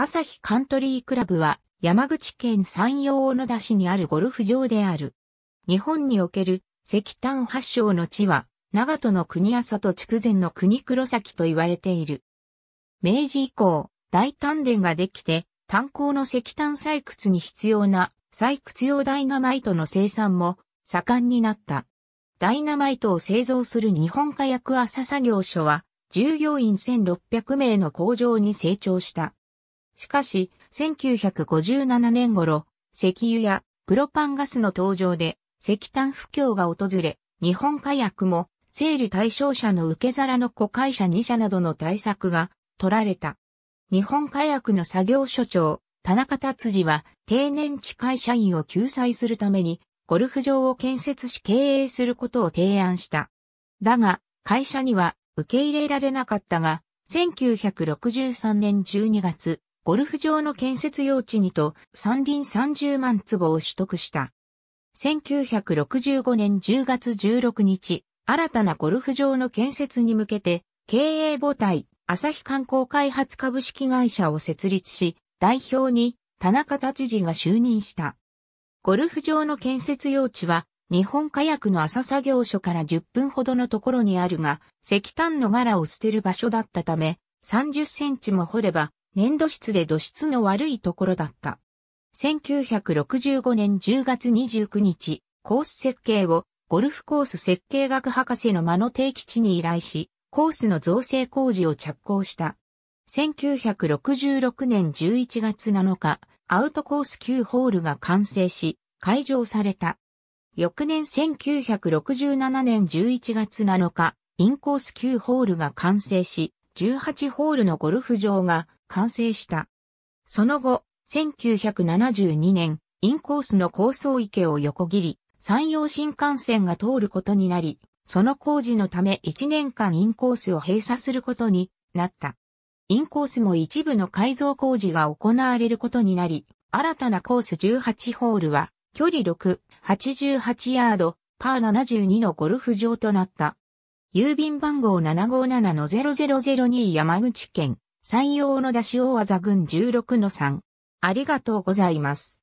朝日カントリークラブは山口県山陽小野田市にあるゴルフ場である。日本における石炭発祥の地は長門の国浅と筑前の国黒崎と言われている。明治以降、大炭田ができて炭鉱の石炭採掘に必要な採掘用ダイナマイトの生産も盛んになった。ダイナマイトを製造する日本火薬朝作業所は従業員1600名の工場に成長した。しかし、1957年頃、石油やプロパンガスの登場で石炭不況が訪れ、日本火薬も整理対象者の受け皿の子会社2社などの対策が取られた。日本火薬の作業所長、田中達次は定年地会社員を救済するためにゴルフ場を建設し経営することを提案した。だが、会社には受け入れられなかったが、1963年12月、ゴルフ場の建設用地にと山林30万坪を取得した。1965年10月16日、新たなゴルフ場の建設に向けて、経営母体、朝日観光開発株式会社を設立し、代表に田中達治が就任した。ゴルフ場の建設用地は、日本火薬の朝作業所から10分ほどのところにあるが、石炭の柄を捨てる場所だったため、30センチも掘れば粘土質で土質の悪いところだった。1965年10月29日、コース設計をゴルフコース設計学博士の間の定基地に依頼し、コースの造成工事を着工した。1966年11月7日、アウトコース9ホールが完成し、開場された。翌年1967年11月7日、インコース9ホールが完成し、18ホールのゴルフ場が完成した。その後、1972年、インコースの高層池を横切り、山陽新幹線が通ることになり、その工事のため1年間インコースを閉鎖することになった。インコースも一部の改造工事が行われることになり、新たなコース18ホールは、距離6、88ヤード、パー72のゴルフ場となった。郵便番号757の0002山口県、山陽の出し大技群16の3。ありがとうございます。